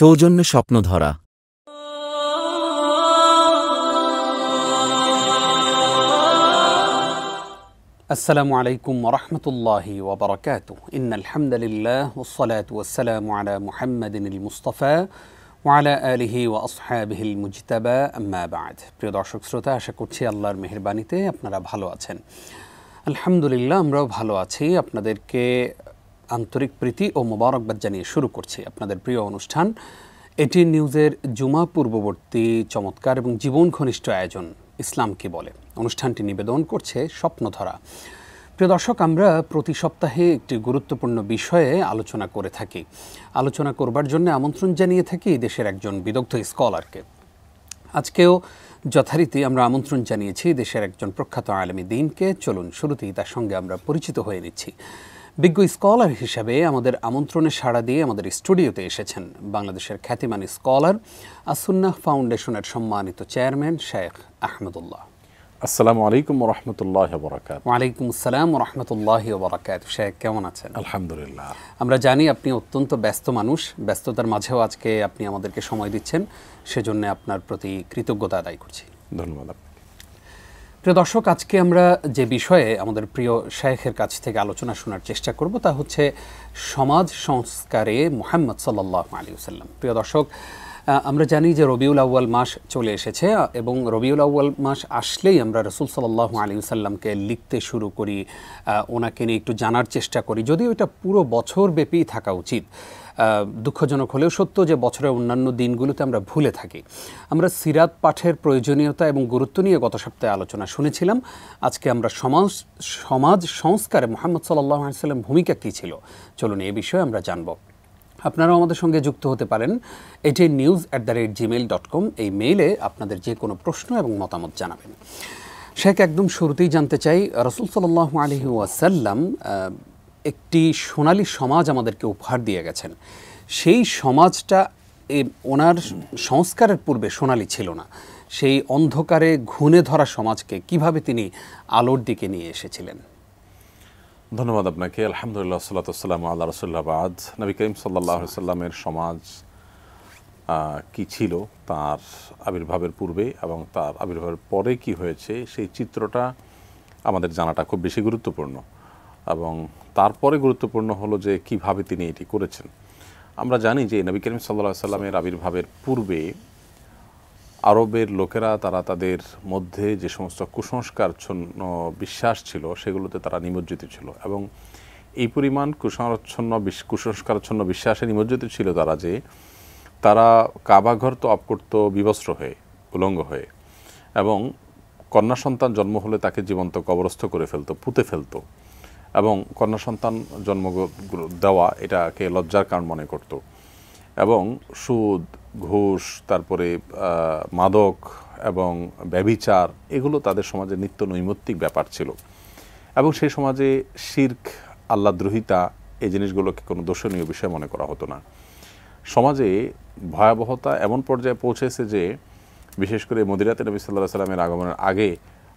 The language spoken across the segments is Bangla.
সৌজন্য স্বপ্ন ধরা আসসালামু আলাইকুম রহমতুল্লাহি ওবরাকাত ইন আলহামদুলিল্লাহ ওসলাত ওসালাম আলা মুহাম্মদিন মুস্তফা ওয়ালা আলিহি ও আসহাবিহিল মুজিতাবা আম্মাবাদ প্রিয় দর্শক শ্রোতা আশা করছি আল্লাহর মেহরবানিতে আপনারা ভালো আছেন আলহামদুলিল্লাহ আমরাও ভালো আছি আপনাদেরকে আন্তরিক প্রীতি ও মোবারকবাদ জানিয়ে শুরু করছি আপনাদের প্রিয় অনুষ্ঠান এটি নিউজের জুমা পূর্ববর্তী চমৎকার এবং জীবন ঘনিষ্ঠ আয়োজন ইসলামকে বলে অনুষ্ঠানটি নিবেদন করছে স্বপ্নধরা প্রিয় দর্শক আমরা প্রতি সপ্তাহে একটি গুরুত্বপূর্ণ বিষয়ে আলোচনা করে থাকি আলোচনা করবার জন্য আমন্ত্রণ জানিয়ে থাকি দেশের একজন বিদগ্ধ স্কলারকে আজকেও যথারীতি আমরা আমন্ত্রণ জানিয়েছি দেশের একজন প্রখ্যাত আলমী দিনকে চলুন শুরুতেই তার সঙ্গে আমরা পরিচিত হয়ে নিচ্ছি বিজ্ঞ স্কলার হিসাবে আমাদের আমন্ত্রণে সাড়া দিয়ে আমাদের স্টুডিওতে এসেছেন বাংলাদেশের খ্যাতিমান স্কলার আসুন্না ফাউন্ডেশনের সম্মানিত চেয়ারম্যান শেখ আহমদুল্লাহ আসসালামু আলাইকুম রহমতুল্লাহ বরাকাত ওয়ালাইকুম আসসালাম রহমতুল্লাহ বরাকাত শেখ কেমন আছেন আলহামদুলিল্লাহ আমরা জানি আপনি অত্যন্ত ব্যস্ত মানুষ ব্যস্ততার মাঝেও আজকে আপনি আমাদেরকে সময় দিচ্ছেন সেজন্য আপনার প্রতি কৃতজ্ঞতা আদায় করছি ধন্যবাদ প্রিয় দর্শক আজকে আমরা যে বিষয়ে আমাদের প্রিয় শেখের কাছ থেকে আলোচনা শোনার চেষ্টা করব তা হচ্ছে সমাজ সংস্কারে মোহাম্মদ সাল্লাহ আলী সাল্লাম প্রিয় দর্শক আমরা জানি যে রবিউল আউ্য়াল মাস চলে এসেছে এবং রবিউল আউ্য়াল মাস আসলেই আমরা রসুল সাল্লাহ আলী লিখতে শুরু করি ওনাকে নিয়ে একটু জানার চেষ্টা করি যদিও এটা পুরো বছর ব্যাপী থাকা উচিত দুঃখজনক হলেও সত্য যে বছরের অন্যান্য দিনগুলোতে আমরা ভুলে থাকি আমরা সিরাত পাঠের প্রয়োজনীয়তা এবং গুরুত্ব নিয়ে গত সপ্তাহে আলোচনা শুনেছিলাম আজকে আমরা সমাজ সমাজ সংস্কারে মোহাম্মদ সাল্লাম ভূমিকা কী ছিল চলুন এ বিষয়ে আমরা জানবো আপনারাও আমাদের সঙ্গে যুক্ত হতে পারেন এটি news at the rate gmail dot com এই মেইলে আপনাদের যে কোনো প্রশ্ন এবং মতামত জানাবেন শেখ একদম শুরুতেই জানতে চাই রসুল সাল্লাহ আলহি ওয়াসাল্লাম একটি সোনালী সমাজ আমাদেরকে উপহার দিয়ে গেছেন সেই সমাজটা ওনার সংস্কারের পূর্বে সোনালী ছিল না সেই অন্ধকারে ঘুণে ধরা সমাজকে কিভাবে তিনি আলোর দিকে নিয়ে এসেছিলেন ধন্যবাদ আপনাকে আলহামদুলিল্লাহ সাল্লাতাম আল্লাহ রসুল্লাবাদ নবী করিম সাল্লাহ সাল্লামের সমাজ কি ছিল তার আবির্ভাবের পূর্বে এবং তার আবির্ভাবের পরে কি হয়েছে সেই চিত্রটা আমাদের জানাটা খুব বেশি গুরুত্বপূর্ণ এবং তারপরে গুরুত্বপূর্ণ হলো যে কিভাবে তিনি এটি করেছেন আমরা জানি যে নবী করিম সাল্লা সাল্লামের আবির্ভাবের পূর্বে আরবের লোকেরা তারা তাদের মধ্যে যে সমস্ত কুসংস্কারচ্ছন্ন বিশ্বাস ছিল সেগুলোতে তারা নিমজ্জিত ছিল এবং এই পরিমাণ কুসংচ্ছন্ন কুসংস্কারচ্ছন্ন বিশ্বাসে নিমজ্জিত ছিল তারা যে তারা কাবাঘর তো অপ করত বিবস্ত্র হয়ে উলঙ্গ হয়ে এবং কন্যা সন্তান জন্ম হলে তাকে জীবন্ত কবরস্থ করে ফেলতো পুঁতে ফেলতো এবং কন্যা সন্তান জন্ম দেওয়া এটাকে লজ্জার কারণ মনে করত এবং সুদ ঘুষ তারপরে মাদক এবং ব্যবিচার এগুলো তাদের সমাজে নিত্য নৈমিত্তিক ব্যাপার ছিল এবং সেই সমাজে শির্ক আল্লাদ্রোহিতা এই জিনিসগুলোকে কোনো দর্শনীয় বিষয় মনে করা হতো না সমাজে ভয়াবহতা এমন পর্যায়ে পৌঁছেছে যে বিশেষ করে মদিরাতে নবী সাল্লাহ সাল্লামের আগমনের আগে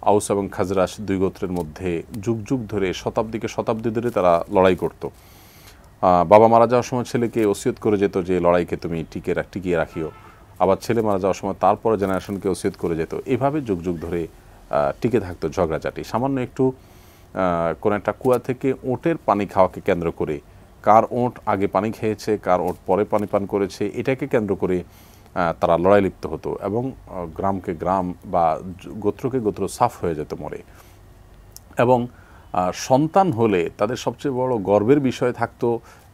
আউস এবং খাজরাস দুই গোত্রের মধ্যে যুগ যুগ ধরে শতাব্দীকে শতাব্দী ধরে তারা লড়াই করত বাবা মারা যাওয়ার সময় ছেলেকে ওসিয়ত করে যেত যে লড়াইকে তুমি টিকে টিকিয়ে রাখিও আবার ছেলে মারা যাওয়ার সময় তারপরে জেনারেশনকে ওসিয়ত করে যেত এভাবে যুগ যুগ ধরে টিকে থাকতো ঝগড়াঝাটি সামান্য একটু কোনো একটা কুয়া থেকে ওঁটের পানি খাওয়াকে কেন্দ্র করে কার ওঁট আগে পানি খেয়েছে কার ওঁট পরে পানি পান করেছে এটাকে কেন্দ্র করে তারা লড়াই লিপ্ত হতো এবং গ্রামকে গ্রাম বা গোত্রকে গোত্র সাফ হয়ে যেত মরে এবং সন্তান হলে তাদের সবচেয়ে বড় গর্বের বিষয় থাকতো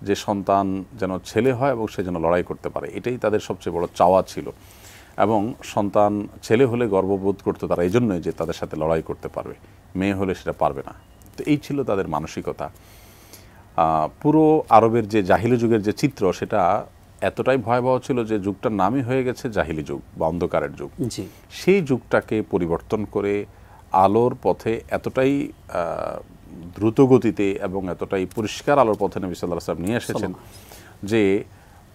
যে সন্তান যেন ছেলে হয় এবং সে যেন লড়াই করতে পারে এটাই তাদের সবচেয়ে বড় চাওয়া ছিল এবং সন্তান ছেলে হলে গর্ববোধ করতো তারা এই জন্যই যে তাদের সাথে লড়াই করতে পারবে মেয়ে হলে সেটা পারবে না তো এই ছিল তাদের মানসিকতা পুরো আরবের যে জাহিল যুগের যে চিত্র সেটা এতটাই ভয়াবহ ছিল যে যুগটার নামই হয়ে গেছে জাহিলি যুগ বা অন্ধকারের যুগ সেই যুগটাকে পরিবর্তন করে আলোর পথে এতটাই দ্রুতগতিতে এবং এতটাই পরিষ্কার আলোর পথে নবী সাল্লাহ সাহেব নিয়ে এসেছেন যে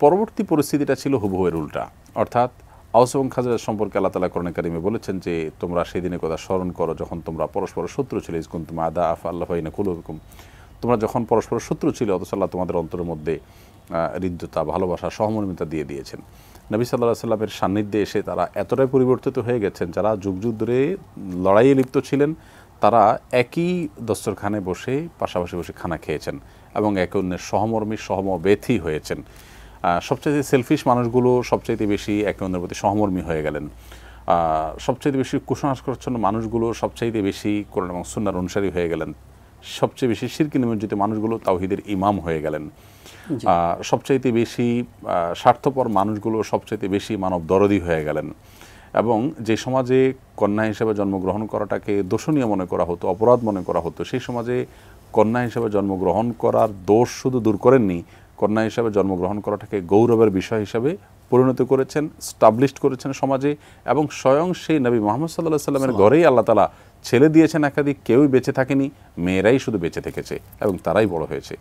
পরবর্তী পরিস্থিতিটা ছিল হুবহুয়ের উল্টা অর্থাৎ আউস এবং খাজার সম্পর্কে আল্লাহ তালা করণে কারিমে বলেছেন যে তোমরা সেই দিনের কথা স্মরণ করো যখন তোমরা পরস্পর শত্রু ছিল ইসকুন তুমি আদা আফ আল্লাহ কুলুকুম তোমরা যখন পরস্পর শত্রু ছিল অথচ আল্লাহ তোমাদের অন্তরের মধ্যে হৃদ্যতা ভালোবাসা সহমর্মিতা দিয়ে দিয়েছেন নবী সাল্লাহ সাল্লামের সান্নিধ্যে এসে তারা এতটাই পরিবর্তিত হয়ে গেছেন যারা যুগ যুগ ধরে লড়াইয়ে লিপ্ত ছিলেন তারা একই দস্তরখানে বসে পাশাপাশি বসে খানা খেয়েছেন এবং একে অন্যের সহমর্মী সহমব্যথী হয়েছেন সবচেয়ে সেলফিশ মানুষগুলো সবচেয়ে বেশি একে অন্যের প্রতি সহমর্মী হয়ে গেলেন সবচেয়ে বেশি কুসংস্কারচ্ছন্ন মানুষগুলো সবচেয়ে বেশি করুন এবং সুন্নার অনুসারী হয়ে গেলেন সবচেয়ে বেশি সিরকি নিমজ্জিত মানুষগুলো তাওহিদের ইমাম হয়ে গেলেন সবচাইতে বেশি স্বার্থপর মানুষগুলো সবচাইতে বেশি মানব দরদি হয়ে গেলেন এবং যে সমাজে কন্যা হিসেবে জন্মগ্রহণ করাটাকে দোষণীয় মনে করা হতো অপরাধ মনে করা হতো সেই সমাজে কন্যা হিসেবে জন্মগ্রহণ করার দোষ শুধু দূর করেননি কন্যা হিসাবে জন্মগ্রহণ করাটাকে গৌরবের বিষয় হিসাবে পরিণত করেছেন স্টাবলিশড করেছেন সমাজে এবং স্বয়ং সেই নবী মোহাম্মদ সাল্লাহ সাল্লামের ঘরেই আল্লাহ তালা ছেলে দিয়েছেন একাধিক কেউই বেঁচে থাকেনি মেয়েরাই শুধু বেঁচে থেকেছে এবং তারাই বড় হয়েছে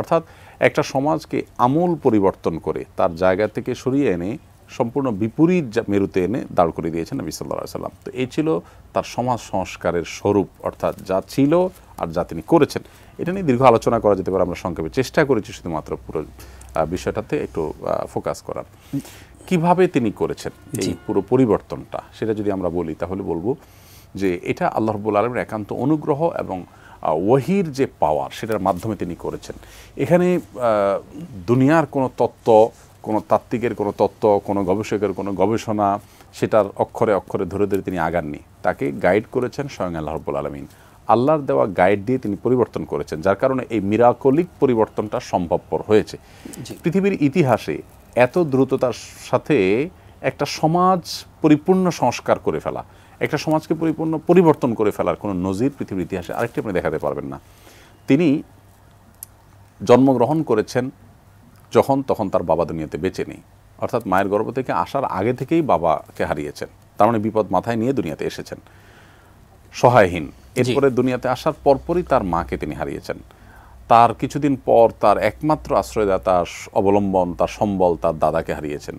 অর্থাৎ একটা সমাজকে আমূল পরিবর্তন করে তার জায়গা থেকে সরিয়ে এনে সম্পূর্ণ বিপরীত মেরুতে এনে দাঁড় করে দিয়েছেন নবী সাল্লাহ সাল্লাম তো এই ছিল তার সমাজ সংস্কারের স্বরূপ অর্থাৎ যা ছিল আর যা তিনি করেছেন এটা নিয়ে দীর্ঘ আলোচনা করা যেতে পারে আমরা সংক্ষেপে চেষ্টা করেছি শুধুমাত্র পুরো বিষয়টাতে একটু ফোকাস করার কিভাবে তিনি করেছেন এই পুরো পরিবর্তনটা সেটা যদি আমরা বলি তাহলে বলবো যে এটা আল্লাহ রব্বুল আলমের একান্ত অনুগ্রহ এবং ওহির যে পাওয়ার সেটার মাধ্যমে তিনি করেছেন এখানে দুনিয়ার কোনো তত্ত্ব কোনো তাত্ত্বিকের কোনো তত্ত্ব কোনো গবেষকের কোনো গবেষণা সেটার অক্ষরে অক্ষরে ধরে ধরে তিনি আগাননি তাকে গাইড করেছেন স্বয়ং আল্লাহ রব্বুল আলমিন আল্লাহর দেওয়া গাইড দিয়ে তিনি পরিবর্তন করেছেন যার কারণে এই মিরাকলিক পরিবর্তনটা সম্ভবপর হয়েছে পৃথিবীর ইতিহাসে এত দ্রুততার সাথে একটা সমাজ পরিপূর্ণ সংস্কার করে ফেলা একটা সমাজকে পরিপূর্ণ পরিবর্তন করে ফেলার কোনো নজির পৃথিবীর ইতিহাসে আরেকটি আপনি দেখাতে পারবেন না তিনি জন্মগ্রহণ করেছেন যখন তখন তার বাবা দুনিয়াতে বেঁচে নেই অর্থাৎ মায়ের গর্ভ থেকে আসার আগে থেকেই বাবাকে হারিয়েছেন তার মানে বিপদ মাথায় নিয়ে দুনিয়াতে এসেছেন সহায়হীন এরপরে দুনিয়াতে আসার পরপরই তার মাকে তিনি হারিয়েছেন তার কিছুদিন পর তার একমাত্র আশ্রয়দাতা অবলম্বন তার সম্বল তার দাদাকে হারিয়েছেন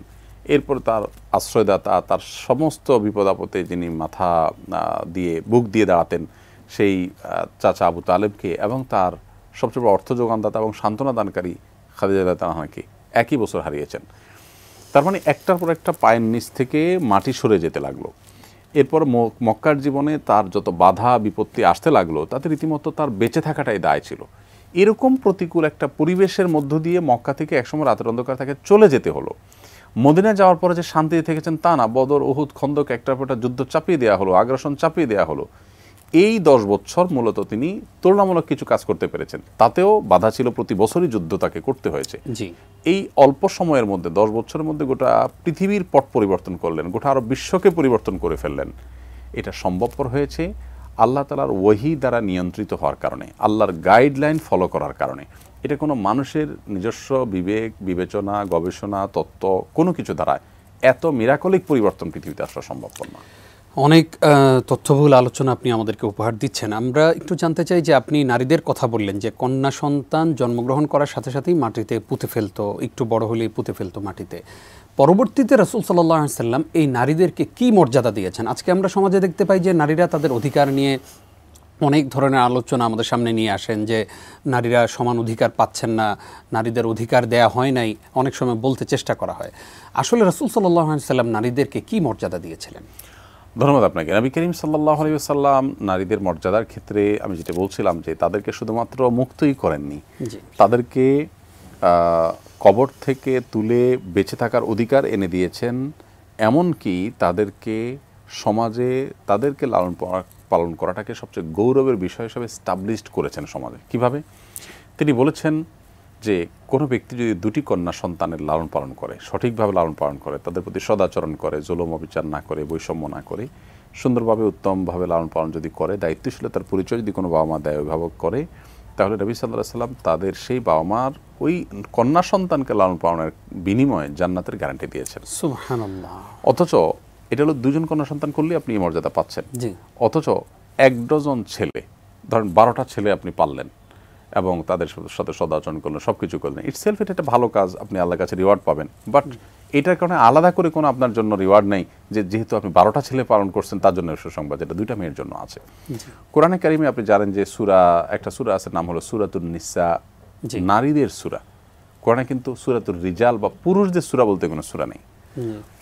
এরপর তার আশ্রয়দাতা তার সমস্ত আপদে যিনি মাথা দিয়ে বুক দিয়ে দাঁড়াতেন সেই চাচা আবু তালেবকে এবং তার সবচেয়ে বড় অর্থ যোগানদাতা এবং সান্ত্বনা দানকারী খাদিজা তাহাকে একই বছর হারিয়েছেন তার মানে একটার পর একটা পায়ের নিচ থেকে মাটি সরে যেতে লাগলো এরপর মক্কার জীবনে তার যত বাধা বিপত্তি আসতে লাগলো তাতে রীতিমতো তার বেঁচে থাকাটাই দায় ছিল এরকম প্রতিকূল একটা পরিবেশের মধ্য দিয়ে মক্কা থেকে একসময় রাতের অন্ধকার তাকে চলে যেতে হলো মদিনা যাওয়ার পরে যে শান্তিতে থেকেছেন তা না বদর ওহুদ খন্দক একটার পর একটা যুদ্ধ চাপিয়ে দেওয়া হলো আগ্রাসন চাপিয়ে দেওয়া হলো এই দশ বছর মূলত তিনি তুলনামূলক কিছু কাজ করতে পেরেছেন তাতেও বাধা ছিল প্রতি বছরই যুদ্ধ তাকে করতে হয়েছে জি এই অল্প সময়ের মধ্যে দশ বছরের মধ্যে গোটা পৃথিবীর পট পরিবর্তন করলেন গোটা আরো বিশ্বকে পরিবর্তন করে ফেললেন এটা সম্ভবপর হয়েছে আল্লাহ তালার ওহি দ্বারা নিয়ন্ত্রিত হওয়ার কারণে আল্লাহর গাইডলাইন ফলো করার কারণে এটা কোনো মানুষের নিজস্ব বিবেক বিবেচনা গবেষণা তত্ত্ব কোনো কিছু দ্বারা এত মিরাকলিক পরিবর্তন পৃথিবীতে আসা সম্ভবপর না অনেক তথ্যবহুল আলোচনা আপনি আমাদেরকে উপহার দিচ্ছেন আমরা একটু জানতে চাই যে আপনি নারীদের কথা বললেন যে কন্যা সন্তান জন্মগ্রহণ করার সাথে সাথেই মাটিতে পুঁতে ফেলতো একটু বড় হলেই পুঁতে ফেলতো মাটিতে পরবর্তীতে রাসুল সাল্লাহ সাল্লাম এই নারীদেরকে কি মর্যাদা দিয়েছেন আজকে আমরা সমাজে দেখতে পাই যে নারীরা তাদের অধিকার নিয়ে অনেক ধরনের আলোচনা আমাদের সামনে নিয়ে আসেন যে নারীরা সমান অধিকার পাচ্ছেন না নারীদের অধিকার দেয়া হয় নাই অনেক সময় বলতে চেষ্টা করা হয় আসলে রাসুল সাল্লাহ সাল্লাম নারীদেরকে কি মর্যাদা দিয়েছিলেন ধন্যবাদ আপনাকে নবী করিম সাল্লাহ সাল্লাম নারীদের মর্যাদার ক্ষেত্রে আমি যেটা বলছিলাম যে তাদেরকে শুধুমাত্র মুক্তই করেননি তাদেরকে কবর থেকে তুলে বেঁচে থাকার অধিকার এনে দিয়েছেন এমনকি তাদেরকে সমাজে তাদেরকে লালন পালন করাটাকে সবচেয়ে গৌরবের বিষয় হিসাবে স্টাবলিশড করেছেন সমাজে কিভাবে তিনি বলেছেন যে কোনো ব্যক্তি যদি দুটি কন্যা সন্তানের লালন পালন করে সঠিকভাবে লালন পালন করে তাদের প্রতি সদাচরণ করে জলম অবিচার না করে বৈষম্য না করে সুন্দরভাবে উত্তমভাবে লালন পালন যদি করে দায়িত্বশীলতার পরিচয় যদি কোনো বাবা মা দেয় অভিভাবক করে তাহলে রবি সাল্লাহ সাল্লাম তাদের সেই বাবা মার ওই কন্যা সন্তানকে লালন পালনের বিনিময়ে জান্নাতের গ্যারান্টি দিয়েছেন অথচ এটা হলো দুজন কন্যা সন্তান করলে আপনি এই মর্যাদা পাচ্ছেন অথচ এক ডজন ছেলে ধরেন বারোটা ছেলে আপনি পাললেন এবং তাদের সাথে সদাচরণ করলেন সব কিছু করলেন সেলফ এটা একটা ভালো কাজ আপনি আল্লাহর কাছে রিওয়ার্ড পাবেন বাট এটার কারণে আলাদা করে কোনো আপনার জন্য রিওয়ার্ড নেই যে যেহেতু আপনি বারোটা ছেলে পালন করছেন তার জন্য সুসংবাদ এটা দুইটা মেয়ের জন্য আছে কোরআনে কারিমে আপনি জানেন যে সুরা একটা সুরা আছে নাম হলো সুরাতুল নিসা নারীদের সুরা কোরআনে কিন্তু সুরাতুল রিজাল বা পুরুষদের সুরা বলতে কোনো সুরা নেই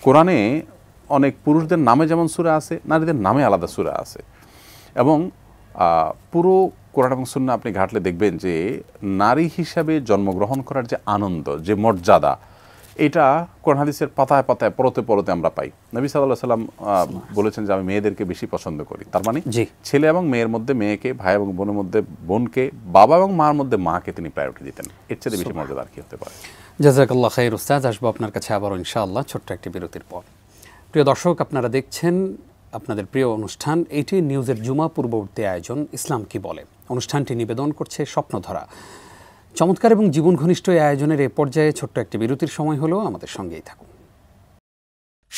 কোরআনে অনেক পুরুষদের নামে যেমন সুরা আছে নারীদের নামে আলাদা সুরা আছে এবং পুরো কোরআন এবং সুন্না আপনি ঘাটলে দেখবেন যে নারী হিসাবে জন্মগ্রহণ করার যে আনন্দ যে মর্যাদা এটা কোরআন হাদিসের পাতায় পাতায় পরতে পরতে আমরা পাই নবী সাল্লাহ সাল্লাম বলেছেন যে আমি মেয়েদেরকে বেশি পছন্দ করি তার মানে ছেলে এবং মেয়ের মধ্যে মেয়েকে ভাই এবং বোনের মধ্যে বোনকে বাবা এবং মার মধ্যে মাকে তিনি প্রায়োরিটি দিতেন এর চেয়ে বেশি মর্যাদার কি হতে পারে জাজাকাল্লাহ খাই রুস্তাজ আসবো আপনার কাছে আবার ইনশাআল্লাহ ছোট্ট একটি বিরতির পর প্রিয় দর্শক আপনারা দেখছেন আপনাদের প্রিয় অনুষ্ঠান এইটি নিউজের জুমা পূর্ববর্তী আয়োজন ইসলাম কি বলে অনুষ্ঠানটি নিবেদন করছে স্বপ্নধরা চমৎকার এবং জীবন ঘনিষ্ঠ এই আয়োজনের এ পর্যায়ে ছোট্ট একটি বিরতির সময় হলেও আমাদের সঙ্গেই থাকুন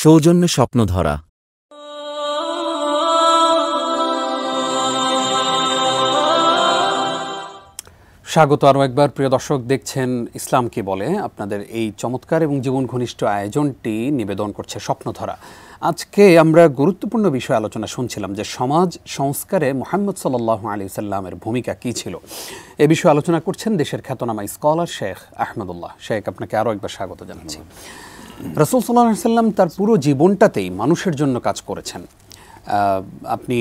সৌজন্য স্বপ্নধরা স্বাগত আরও একবার প্রিয় দর্শক দেখছেন ইসলামকে বলে আপনাদের এই চমৎকার এবং জীবন ঘনিষ্ঠ আয়োজনটি নিবেদন করছে স্বপ্নধরা আজকে আমরা গুরুত্বপূর্ণ বিষয় আলোচনা শুনছিলাম যে সমাজ সংস্কারে মোহাম্মদ সাল্লাহ আলী সাল্লামের ভূমিকা কী ছিল এ বিষয়ে আলোচনা করছেন দেশের খ্যাতনামা স্কলার শেখ আহমদুল্লাহ শেখ আপনাকে আরও একবার স্বাগত জানাচ্ছি রসুল সাল্লাহ সাল্লাম তার পুরো জীবনটাতেই মানুষের জন্য কাজ করেছেন আপনি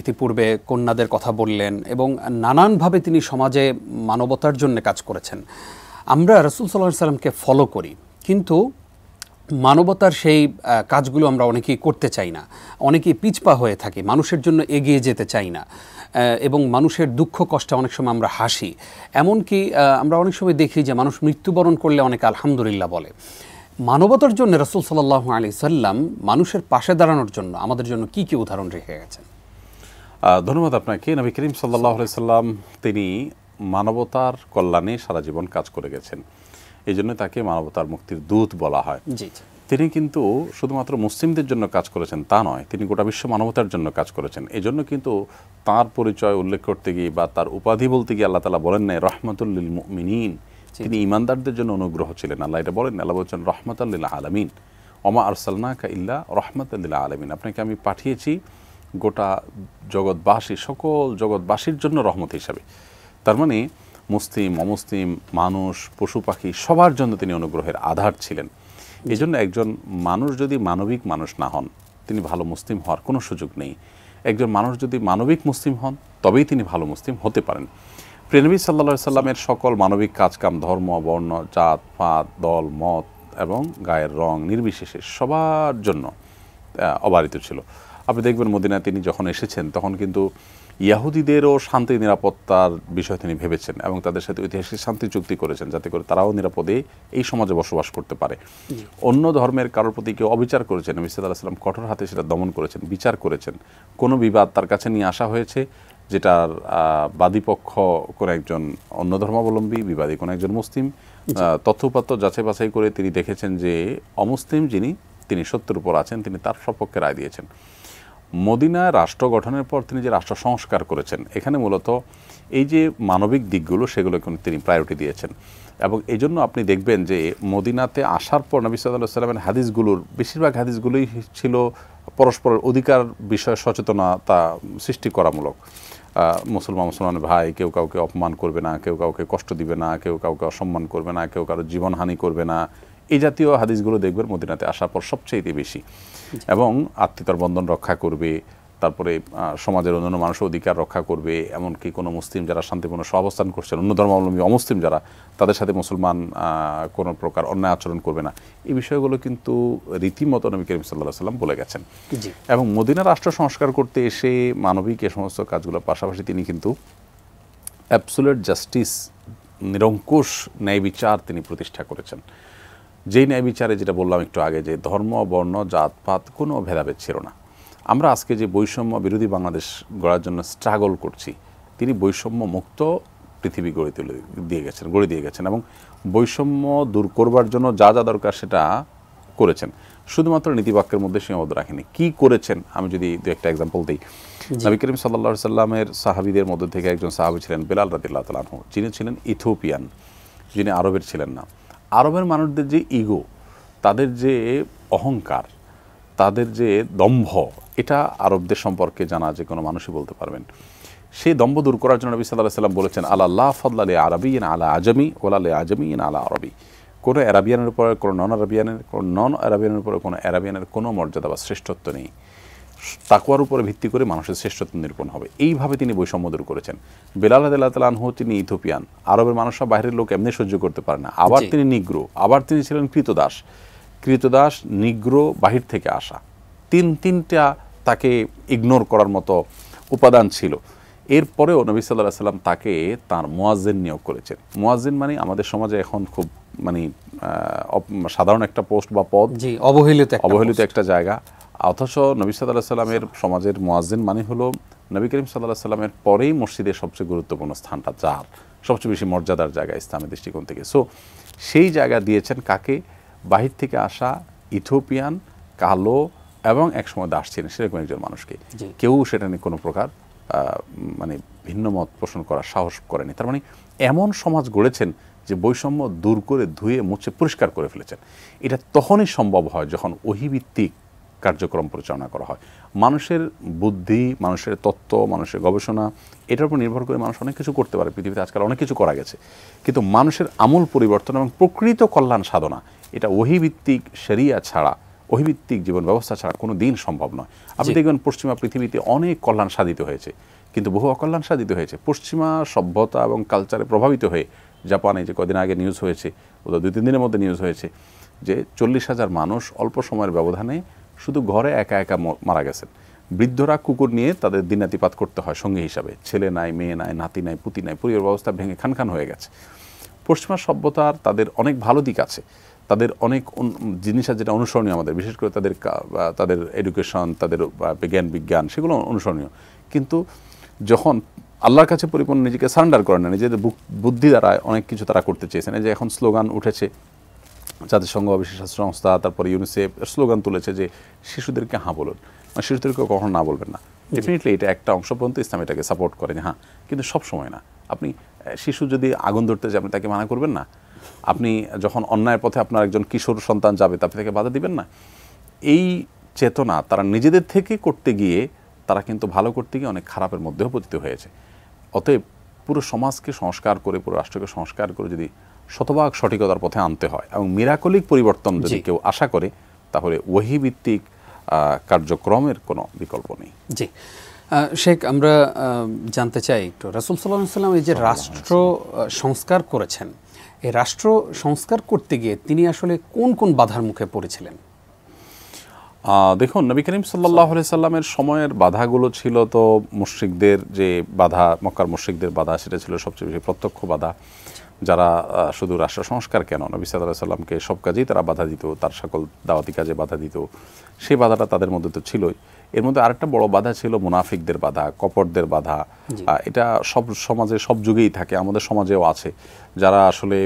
ইতিপূর্বে কন্যাদের কথা বললেন এবং নানানভাবে তিনি সমাজে মানবতার জন্য কাজ করেছেন আমরা রসুল সাল্লাহ সাল্লামকে ফলো করি কিন্তু মানবতার সেই কাজগুলো আমরা অনেকেই করতে চাই না অনেকেই পিছপা হয়ে থাকি মানুষের জন্য এগিয়ে যেতে চাই না এবং মানুষের দুঃখ কষ্টে অনেক সময় আমরা হাসি এমনকি আমরা অনেক সময় দেখি যে মানুষ মৃত্যুবরণ করলে অনেকে আলহামদুলিল্লাহ বলে মানবতার জন্য রসুল সাল্লাহ আলি সাল্লাম মানুষের পাশে দাঁড়ানোর জন্য আমাদের জন্য কি কি উদাহরণ রেখে গেছেন ধন্যবাদ আপনাকে নবী করিম সাল্লাহ সাল্লাম তিনি মানবতার কল্যাণে সারা জীবন কাজ করে গেছেন এই জন্য তাকে মানবতার মুক্তির দূত বলা হয় তিনি কিন্তু শুধুমাত্র মুসলিমদের জন্য কাজ করেছেন তা নয় তিনি গোটা বিশ্ব মানবতার জন্য কাজ করেছেন এই জন্য কিন্তু তার পরিচয় উল্লেখ করতে গিয়ে বা তার উপাধি বলতে গিয়ে আল্লাহ তালা বলেন নাই রহমতুল্লিল মিনীন তিনি ইমানদারদের জন্য অনুগ্রহ ছিলেন আল্লাহ এটা বলেন আল্লাহ বলছেন আল্লাহ আলমিন অমা আরসালনা কা ইল্লা রহমত আল্লাহ আলমিন আপনাকে আমি পাঠিয়েছি গোটা জগৎবাসী সকল জগৎবাসীর জন্য রহমত হিসাবে তার মানে মুসলিম অমুসলিম মানুষ পশু পাখি সবার জন্য তিনি অনুগ্রহের আধার ছিলেন এই জন্য একজন মানুষ যদি মানবিক মানুষ না হন তিনি ভালো মুসলিম হওয়ার কোনো সুযোগ নেই একজন মানুষ যদি মানবিক মুসলিম হন তবেই তিনি ভালো মুসলিম হতে পারেন প্রেনবী সাল্লা সাল্লামের সকল মানবিক কাজকাম ধর্ম বর্ণ জাত ফাঁত দল মত এবং গায়ের রং নির্বিশেষে সবার জন্য অবারিত ছিল আপনি দেখবেন মদিনায় তিনি যখন এসেছেন তখন কিন্তু ইয়াহুদিদেরও শান্তি নিরাপত্তার বিষয় তিনি ভেবেছেন এবং তাদের সাথে ঐতিহাসিক শান্তি চুক্তি করেছেন যাতে করে তারাও নিরাপদে এই সমাজে বসবাস করতে পারে অন্য ধর্মের কারোর প্রতি কেউ অবিচার করেছেন মিসাদ আল্লাহ সাল্লাম কঠোর হাতে সেটা দমন করেছেন বিচার করেছেন কোনো বিবাদ তার কাছে নিয়ে আসা হয়েছে যেটার বাদীপক্ষ কোনো একজন অন্য ধর্মাবলম্বী বিবাদী কোনো একজন মুসলিম তথ্যপাত্র যাচাই বাছাই করে তিনি দেখেছেন যে অমুসলিম যিনি তিনি সত্যের উপর আছেন তিনি তার সপক্ষে রায় দিয়েছেন মদিনায় রাষ্ট্র গঠনের পর তিনি যে রাষ্ট্র সংস্কার করেছেন এখানে মূলত এই যে মানবিক দিকগুলো সেগুলো তিনি প্রায়োরিটি দিয়েছেন এবং এই জন্য আপনি দেখবেন যে মদিনাতে আসার পর নবী সাল্লাহ সাল্লামের হাদিসগুলোর বেশিরভাগ হাদিসগুলোই ছিল পরস্পরের অধিকার বিষয়ে সচেতনতা সৃষ্টি করামূলক মুসলমান মুসলমান ভাই কেউ কাউকে অপমান করবে না কেউ কাউকে কষ্ট দিবে না কেউ কাউকে অসম্মান করবে না কেউ কারো জীবনহানি করবে না এই জাতীয় হাদিসগুলো দেখবেন মদিনাতে আসার পর সবচেয়ে বেশি এবং আত্মীয়তার বন্ধন রক্ষা করবে তারপরে সমাজের অন্যান্য মানুষের অধিকার রক্ষা করবে এমনকি কোনো মুসলিম যারা শান্তিপূর্ণ অবস্থান করছেন অন্য ধর্মাবলম্বী অমুসলিম যারা তাদের সাথে মুসলমান কোনো প্রকার অন্যায় আচরণ করবে না এই বিষয়গুলো কিন্তু রীতিমতো নবী করিম সাল্লাহ সাল্লাম বলে গেছেন এবং মদিনা রাষ্ট্র সংস্কার করতে এসে মানবিক এ সমস্ত কাজগুলোর পাশাপাশি তিনি কিন্তু অ্যাবসুলেট জাস্টিস নিরঙ্কুশ ন্যায় বিচার তিনি প্রতিষ্ঠা করেছেন যেই ন্যায় বিচারে যেটা বললাম একটু আগে যে ধর্ম বর্ণ জাতপাত কোনো ভেদাভেদ ছিল না আমরা আজকে যে বৈষম্য বিরোধী বাংলাদেশ গড়ার জন্য স্ট্রাগল করছি তিনি বৈষম্য মুক্ত পৃথিবী গড়ে তুলে দিয়ে গেছেন গড়ে দিয়ে গেছেন এবং বৈষম্য দূর করবার জন্য যা যা দরকার সেটা করেছেন শুধুমাত্র নীতিবাক্যের মধ্যে সীমাবদ্ধ রাখেনি কি করেছেন আমি যদি দু একটা এক্সাম্পল দিই নবী করিম সাল্লা সাল্লামের সাহাবিদের মধ্যে থেকে একজন সাহাবি ছিলেন বেলাল রাদিল্লাহ তালাহ যিনি ছিলেন ইথিওপিয়ান যিনি আরবের ছিলেন না আরবের মানুষদের যে ইগো তাদের যে অহংকার তাদের যে দম্ভ এটা আরবদের সম্পর্কে জানা যে কোনো মানুষই বলতে পারবেন সেই দম্ভ দূর করার জন্য নবী সাল্লাহ সাল্লাম বলেছেন আল্লাহ ফদলা আলী আরবি ইন আলা আজমি ওলা আলী আজমি ইন আলা আরবি কোনো অ্যারাবিয়ানের উপরে কোনো নন আরবিয়ানের কোনো নন অ্যারাবিয়ানের উপরে কোনো অ্যারাবিয়ানের কোনো মর্যাদা বা শ্রেষ্ঠত্ব নেই তাকুয়ার উপরে ভিত্তি করে মানুষের শ্রেষ্ঠত্ব নিরূপণ হবে এইভাবে তিনি বৈষম্য দূর করেছেন বেলাল আদালাহ তিনি ইথোপিয়ান আরবের মানুষরা বাইরের লোক এমনি সহ্য করতে পারে না আবার তিনি নিগ্র আবার তিনি ছিলেন কৃতদাস কৃতদাস নিগ্র বাহির থেকে আসা তিন তিনটা তাকে ইগনোর করার মতো উপাদান ছিল এরপরেও নবী সাল্লাহ সাল্লাম তাকে তার মোয়াজিন নিয়োগ করেছেন মোয়াজিন মানে আমাদের সমাজে এখন খুব মানে সাধারণ একটা পোস্ট বা পদ অবহেলিত অবহেলিত একটা জায়গা অথচ নবী সাল্লাহ সাল্লামের আচ্ছা। সমাজের মোয়াজিন মানে হলো নবী করিম সাল্লাহ সাল্লামের পরেই মসজিদের সবচেয়ে গুরুত্বপূর্ণ স্থানটা যার সবচেয়ে বেশি মর্যাদার জায়গা ইসলামের দৃষ্টিকোণ থেকে সো সেই জায়গা দিয়েছেন কাকে বাহির থেকে আসা ইথিওপিয়ান কালো এবং একসময় দাস ছিলেন সেরকম একজন মানুষকে কেউ সেটা নিয়ে কোনো প্রকার মানে ভিন্ন মত পোষণ করার সাহস করেনি তার মানে এমন সমাজ গড়েছেন যে বৈষম্য দূর করে ধুয়ে মুছে পরিষ্কার করে ফেলেছেন এটা তখনই সম্ভব হয় যখন অহিভিত্তিক কার্যক্রম পরিচালনা করা হয় মানুষের বুদ্ধি মানুষের তত্ত্ব মানুষের গবেষণা এটার উপর নির্ভর করে মানুষ অনেক কিছু করতে পারে পৃথিবীতে আজকাল অনেক কিছু করা গেছে কিন্তু মানুষের আমূল পরিবর্তন এবং প্রকৃত কল্যাণ সাধনা এটা ওহিভিত্তিক সেরিয়া ছাড়া অভিভিত্তিক জীবন ব্যবস্থা ছাড়া কোনো দিন সম্ভব নয় আপনি দেখবেন পশ্চিমা পৃথিবীতে অনেক কল্যাণ সাধিত হয়েছে কিন্তু বহু অকল্যাণ সাধিত হয়েছে পশ্চিমা সভ্যতা এবং কালচারে প্রভাবিত হয়ে জাপানে যে কদিন আগে নিউজ হয়েছে দুই তিন দিনের মধ্যে নিউজ হয়েছে যে চল্লিশ হাজার মানুষ অল্প সময়ের ব্যবধানে শুধু ঘরে একা একা মারা গেছেন বৃদ্ধরা কুকুর নিয়ে তাদের দিনাতিপাত করতে হয় সঙ্গী হিসাবে ছেলে নাই মেয়ে নাই নাতি নাই পুতি নাই পরিবার ব্যবস্থা ভেঙে খানখান হয়ে গেছে পশ্চিমা সভ্যতার তাদের অনেক ভালো দিক আছে তাদের অনেক জিনিস আছে যেটা অনুসরণীয় আমাদের বিশেষ করে তাদের তাদের এডুকেশন তাদের জ্ঞান বিজ্ঞান সেগুলো অনুসরণীয় কিন্তু যখন আল্লাহর কাছে পরিপূর্ণ নিজেকে সারেন্ডার করে না নিজেদের বুদ্ধি দ্বারা অনেক কিছু তারা করতে চেয়েছেন যে এখন স্লোগান উঠেছে জাতিসংঘ বিশেষ সংস্থা তারপরে ইউনিসেফ স্লোগান তুলেছে যে শিশুদেরকে হ্যাঁ বলুন মানে শিশুদেরকে কখনো না বলবেন না ডেফিনেটলি এটা একটা অংশ পর্যন্ত ইসলাম এটাকে সাপোর্ট করে হ্যাঁ কিন্তু সব সময় না আপনি শিশু যদি আগুন ধরতে যে আপনি তাকে মানা করবেন না আপনি যখন অন্যায়ের পথে আপনার একজন কিশোর সন্তান যাবে তা তাকে বাধা দিবেন না এই চেতনা তারা নিজেদের থেকে করতে গিয়ে তারা কিন্তু ভালো করতে গিয়ে অনেক খারাপের মধ্যেও পতিত হয়েছে অতএব পুরো সমাজকে সংস্কার করে পুরো রাষ্ট্রকে সংস্কার করে যদি শতভাগ সঠিকতার পথে আনতে হয় এবং মিরাকলিক পরিবর্তন যদি কেউ আশা করে তাহলে ওহিভিত্তিক কার্যক্রমের কোনো বিকল্প নেই জি শেখ আমরা জানতে চাই একটু রাসুল সাল্লাহ সাল্লাম এই যে রাষ্ট্র সংস্কার করেছেন এই রাষ্ট্র সংস্কার করতে গিয়ে তিনি আসলে কোন কোন বাধার মুখে পড়েছিলেন দেখুন নবী করিম সাল্লি সাল্লামের সময়ের বাধাগুলো ছিল তো মুশ্রিকদের যে বাধা মক্কার মুশ্রিকদের বাধা সেটা ছিল সবচেয়ে বেশি প্রত্যক্ষ বাধা যারা শুধু রাষ্ট্র সংস্কার কেন নবী সাদা সাল্লামকে সব কাজেই তারা বাধা দিত তার সকল দাওয়াতি কাজে বাধা দিত সেই বাধাটা তাদের মধ্যে তো ছিলই এর মধ্যে আরেকটা বড় বাধা ছিল মুনাফিকদের বাধা কপটদের বাধা এটা সব সমাজে সব যুগেই থাকে আমাদের সমাজেও আছে যারা আসলে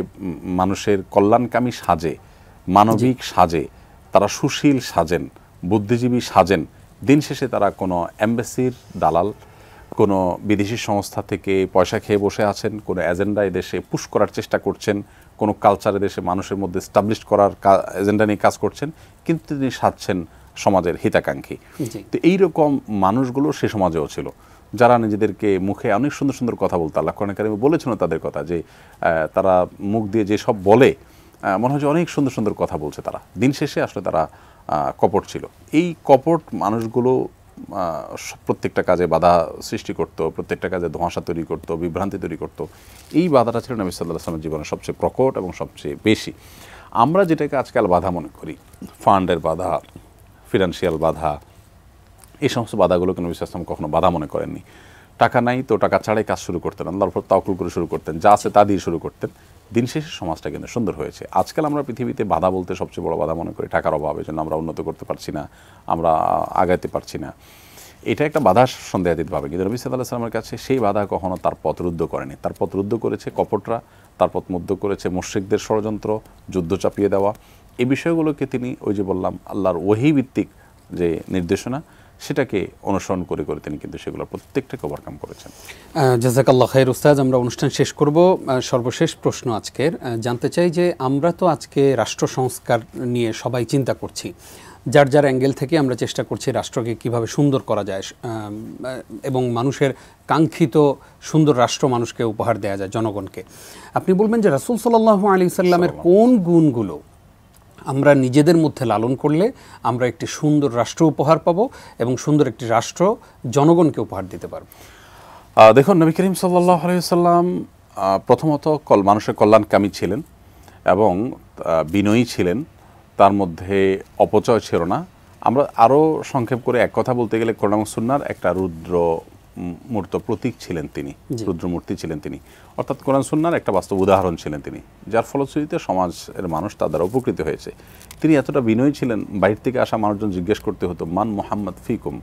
মানুষের কল্যাণকামী সাজে মানবিক সাজে তারা সুশীল সাজেন বুদ্ধিজীবী সাজেন দিন শেষে তারা কোনো অ্যাম্বাসির দালাল কোনো বিদেশি সংস্থা থেকে পয়সা খেয়ে বসে আছেন কোনো এজেন্ডা এদেশে পুশ করার চেষ্টা করছেন কোনো কালচার এদেশে মানুষের মধ্যে স্টাবলিশ করার এজেন্ডা নিয়ে কাজ করছেন কিন্তু তিনি সাজছেন সমাজের হিতাকাঙ্ক্ষী তো এইরকম মানুষগুলো সে সমাজেও ছিল যারা নিজেদেরকে মুখে অনেক সুন্দর সুন্দর কথা বলতো আল্লাহ কোরআন বলেছিল তাদের কথা যে তারা মুখ দিয়ে যে সব বলে মনে হয় যে অনেক সুন্দর সুন্দর কথা বলছে তারা দিন শেষে আসলে তারা কপট ছিল এই কপট মানুষগুলো প্রত্যেকটা কাজে বাধা সৃষ্টি করত প্রত্যেকটা কাজে ধোঁয়াশা তৈরি করত বিভ্রান্তি তৈরি করত এই বাধাটা ছিল নবী সাল্লাহ আসলামের জীবনে সবচেয়ে প্রকট এবং সবচেয়ে বেশি আমরা যেটাকে আজকাল বাধা মনে করি ফান্ডের বাধা ফিনান্সিয়াল বাধা এই সমস্ত বাধাগুলোকে নবী আসলাম কখনো বাধা মনে করেননি টাকা নাই তো টাকা ছাড়াই কাজ শুরু করতেন আল্লাহর উপর তাওকুল করে শুরু করতেন যা আছে তা দিয়ে শুরু করতেন দিন শেষে সমাজটা কিন্তু সুন্দর হয়েছে আজকাল আমরা পৃথিবীতে বাধা বলতে সবচেয়ে বড় বাধা মনে করি টাকার অভাবের জন্য আমরা উন্নত করতে পারছি না আমরা আগাইতে পারছি না এটা একটা বাধা সন্দেহাতীতভাবে কিন্তু রবি সাদা সাল্লামের কাছে সেই বাধা কখনো তার পথ রুদ্ধ করেনি তার পথ রুদ্ধ করেছে কপটরা তার পথ মুদ্ধ করেছে মুশ্রিকদের ষড়যন্ত্র যুদ্ধ চাপিয়ে দেওয়া এই বিষয়গুলোকে তিনি ওই যে বললাম আল্লাহর ওহি ভিত্তিক যে নির্দেশনা সেটাকে অনুসরণ করে করে তিনি কিন্তু সেগুলো প্রত্যেকটাকে ওভারকাম করেছেন জাজাকাল্লাহ খায়ের উস্তাজ আমরা অনুষ্ঠান শেষ করব সর্বশেষ প্রশ্ন আজকের জানতে চাই যে আমরা তো আজকে রাষ্ট্র সংস্কার নিয়ে সবাই চিন্তা করছি যার যার অ্যাঙ্গেল থেকে আমরা চেষ্টা করছি রাষ্ট্রকে কিভাবে সুন্দর করা যায় এবং মানুষের কাঙ্ক্ষিত সুন্দর রাষ্ট্র মানুষকে উপহার দেওয়া যায় জনগণকে আপনি বলবেন যে রাসুল সাল্লাহ আলি সাল্লামের কোন গুণগুলো আমরা নিজেদের মধ্যে লালন করলে আমরা একটি সুন্দর রাষ্ট্র উপহার পাব এবং সুন্দর একটি রাষ্ট্র জনগণকে উপহার দিতে পারব দেখুন নবী করিম সাল্লাহ আলাইসাল্লাম প্রথমত কল মানুষের কল্যাণকামী ছিলেন এবং বিনয়ী ছিলেন তার মধ্যে অপচয় ছিল না আমরা আরও সংক্ষেপ করে এক কথা বলতে গেলে কোরআন সুন্নার একটা রুদ্র মূর্ত প্রতীক ছিলেন তিনি রুদ্রমূর্তি ছিলেন তিনি অর্থাৎ কোরআন সুন্নার একটা বাস্তব উদাহরণ ছিলেন তিনি যার ফলশ্রুতিতে সমাজের মানুষ তার দ্বারা উপকৃত হয়েছে তিনি এতটা বিনয়ী ছিলেন বাইরে থেকে আসা মানুষজন জিজ্ঞেস করতে হতো মান মোহাম্মদ ফিকুম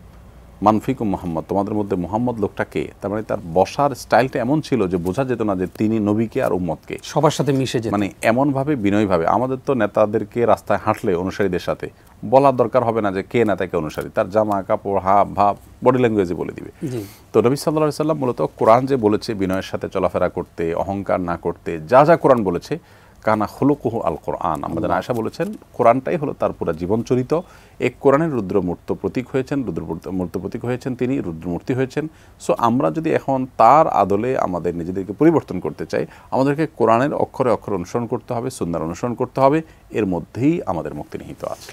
মানফিকু মোহাম্মদ তোমাদের মধ্যে মোহাম্মদ লোকটা কে তার মানে তার বসার স্টাইলটা এমন ছিল যে বোঝা যেত না যে তিনি নবীকে আর উম্মদকে সবার সাথে মিশে যে মানে এমনভাবে বিনয়ভাবে আমাদের তো নেতাদেরকে রাস্তায় হাঁটলে অনুসারীদের সাথে বলার দরকার হবে না যে কে নেতাকে অনুসারী তার জামা কাপড় হাব ভাব বডি ল্যাঙ্গুয়েজে বলে দিবে তো নবী সাল্লাহ সাল্লাম মূলত কোরআন যে বলেছে বিনয়ের সাথে চলাফেরা করতে অহংকার না করতে যা যা কোরআন বলেছে কানা হুলুকুহু আল কোরআন আমাদের আয়সা বলেছেন কোরআনটাই হলো তার পুরা জীবনচরিত এক কোরআনের রুদ্রমূর্ত প্রতীক হয়েছেন রুদ্রমূর্ত প্রতীক হয়েছেন তিনি রুদ্রমূর্তি হয়েছেন সো আমরা যদি এখন তার আদলে আমাদের নিজেদেরকে পরিবর্তন করতে চাই আমাদেরকে কোরআনের অক্ষরে অক্ষরে অনুসরণ করতে হবে সুন্দর অনুসরণ করতে হবে এর মধ্যেই আমাদের মুক্তি নিহিত আছে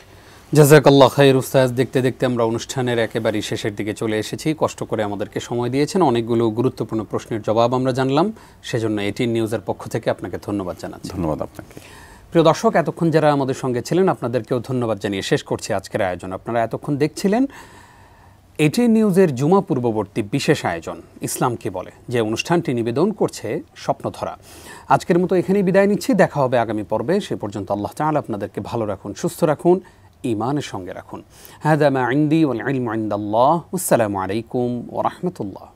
জাজাকাল্লা খাই উস্তাজ দেখতে দেখতে আমরা অনুষ্ঠানের একেবারেই শেষের দিকে চলে এসেছি কষ্ট করে আমাদেরকে সময় দিয়েছেন অনেকগুলো গুরুত্বপূর্ণ প্রশ্নের জবাব আমরা জানলাম সেজন্য এটিএন নিউজের পক্ষ থেকে আপনাকে ধন্যবাদ জানাচ্ছি ধন্যবাদ আপনাকে প্রিয় দর্শক এতক্ষণ যারা আমাদের সঙ্গে ছিলেন আপনাদেরকেও ধন্যবাদ জানিয়ে শেষ করছি আজকের আয়োজন আপনারা এতক্ষণ দেখছিলেন এটিএন নিউজের জুমা পূর্ববর্তী বিশেষ আয়োজন ইসলামকে বলে যে অনুষ্ঠানটি নিবেদন করছে স্বপ্নধরা আজকের মতো এখানেই বিদায় নিচ্ছি দেখা হবে আগামী পর্বে সে পর্যন্ত আল্লাহ তাআলা আপনাদেরকে ভালো রাখুন সুস্থ রাখুন ইমানের সঙ্গে রাখুন হাদা মা ইন্দি ওয়াল ইলমু ইন্দাল্লাহ আসসালামু আলাইকুম ওয়া রাহমাতুল্লাহ